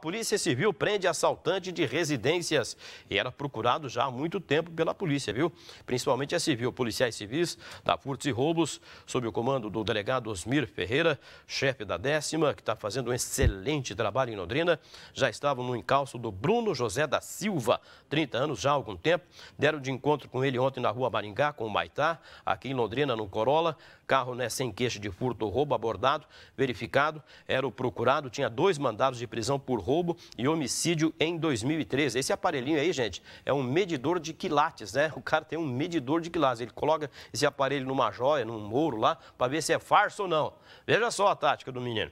Polícia Civil prende assaltante de residências e era procurado já há muito tempo pela polícia, viu? Principalmente a civil. Policiais civis da furtos e roubos, sob o comando do delegado Osmir Ferreira, chefe da décima, que está fazendo um excelente trabalho em Londrina, já estavam no encalço do Bruno José da Silva, 30 anos já há algum tempo. Deram de encontro com ele ontem na rua Maringá, com o Maitá, aqui em Londrina, no Corolla. Carro né, sem queixa de furto ou roubo abordado, verificado. Era o procurado, tinha dois mandados de prisão por roubo roubo e homicídio em 2013. Esse aparelhinho aí, gente, é um medidor de quilates, né? O cara tem um medidor de quilates. Ele coloca esse aparelho numa joia, num ouro lá, para ver se é farsa ou não. Veja só a tática do menino.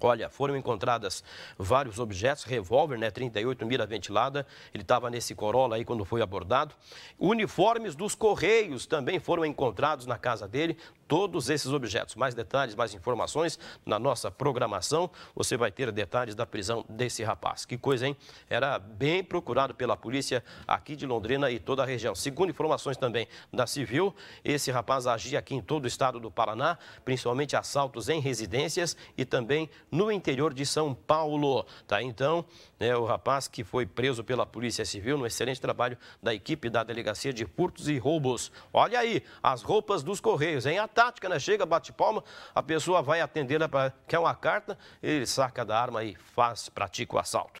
Olha, foram encontradas vários objetos, revólver, né, 38 mira ventilada, ele estava nesse Corolla aí quando foi abordado. Uniformes dos Correios também foram encontrados na casa dele, todos esses objetos. Mais detalhes, mais informações na nossa programação, você vai ter detalhes da prisão desse rapaz. Que coisa, hein? Era bem procurado pela polícia aqui de Londrina e toda a região. Segundo informações também da Civil, esse rapaz agia aqui em todo o estado do Paraná, principalmente assaltos em residências e também no interior de São Paulo. Tá? Então, né, o rapaz que foi preso pela Polícia Civil no excelente trabalho da equipe da Delegacia de Furtos e Roubos. Olha aí, as roupas dos Correios, hein? A tática, né? Chega, bate palma, a pessoa vai atender, né, quer uma carta, ele saca da arma e faz, pratica o assalto.